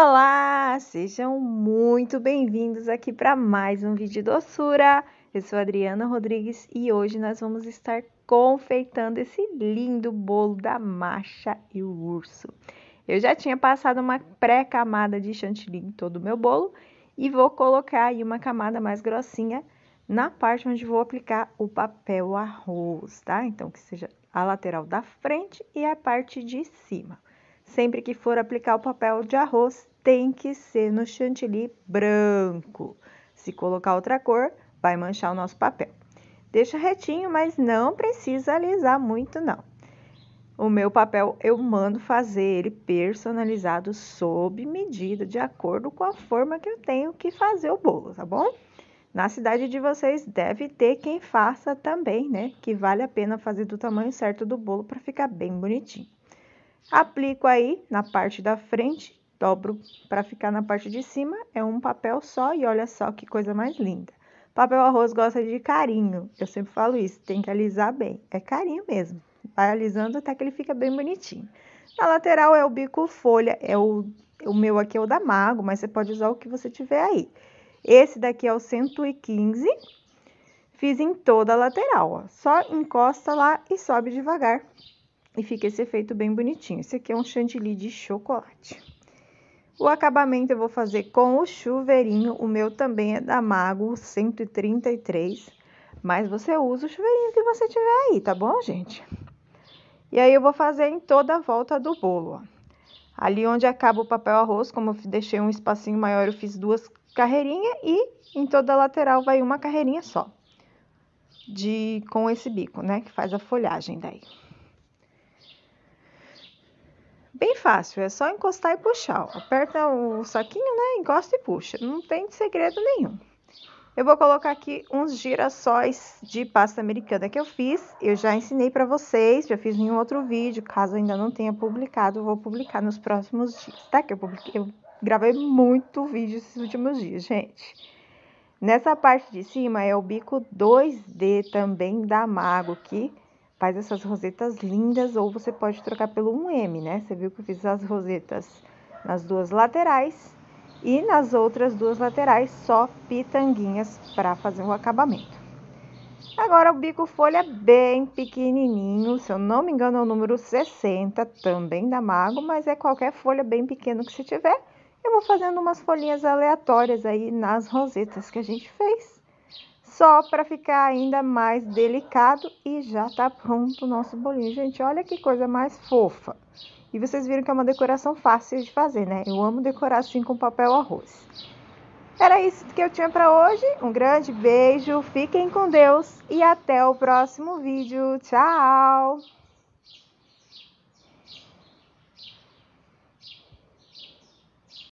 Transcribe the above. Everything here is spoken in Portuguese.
Olá, sejam muito bem-vindos aqui para mais um vídeo doçura. Eu sou Adriana Rodrigues e hoje nós vamos estar confeitando esse lindo bolo da Macha e o Urso. Eu já tinha passado uma pré-camada de chantilly em todo o meu bolo e vou colocar aí uma camada mais grossinha na parte onde vou aplicar o papel arroz, tá? Então, que seja a lateral da frente e a parte de cima. Sempre que for aplicar o papel de arroz, tem que ser no chantilly branco. Se colocar outra cor, vai manchar o nosso papel. Deixa retinho, mas não precisa alisar muito não. O meu papel eu mando fazer ele personalizado sob medida, de acordo com a forma que eu tenho que fazer o bolo, tá bom? Na cidade de vocês deve ter quem faça também, né? Que vale a pena fazer do tamanho certo do bolo para ficar bem bonitinho. Aplico aí na parte da frente, dobro para ficar na parte de cima, é um papel só e olha só que coisa mais linda. Papel arroz gosta de carinho, eu sempre falo isso, tem que alisar bem, é carinho mesmo. Vai alisando até que ele fica bem bonitinho. Na lateral é o bico folha, é o, o meu aqui é o da Mago, mas você pode usar o que você tiver aí. Esse daqui é o 115, fiz em toda a lateral, ó. Só encosta lá e sobe devagar e fica esse efeito bem bonitinho. Esse aqui é um chantilly de chocolate. O acabamento eu vou fazer com o chuveirinho. O meu também é da Mago 133. Mas você usa o chuveirinho que você tiver aí, tá bom, gente? E aí eu vou fazer em toda a volta do bolo, ó. Ali onde acaba o papel arroz, como eu deixei um espacinho maior, eu fiz duas carreirinhas e em toda a lateral vai uma carreirinha só. De com esse bico, né, que faz a folhagem daí. Bem fácil, é só encostar e puxar. Ó. Aperta o saquinho, né? Encosta e puxa. Não tem segredo nenhum. Eu vou colocar aqui uns girassóis de pasta americana que eu fiz. Eu já ensinei para vocês, já fiz em um outro vídeo. Caso ainda não tenha publicado, vou publicar nos próximos dias, tá? Que eu, publiquei, eu gravei muito vídeo esses últimos dias, gente. Nessa parte de cima é o bico 2D também da Mago, que faz essas rosetas lindas ou você pode trocar pelo 1M, né? Você viu que eu fiz as rosetas nas duas laterais e nas outras duas laterais só pitanguinhas para fazer o acabamento. Agora o bico folha é bem pequenininho, se eu não me engano é o número 60, também da Mago, mas é qualquer folha bem pequeno que você tiver. Eu vou fazendo umas folhinhas aleatórias aí nas rosetas que a gente fez só para ficar ainda mais delicado e já está pronto o nosso bolinho. Gente, olha que coisa mais fofa. E vocês viram que é uma decoração fácil de fazer, né? Eu amo decorar assim com papel arroz. Era isso que eu tinha para hoje. Um grande beijo, fiquem com Deus e até o próximo vídeo. Tchau!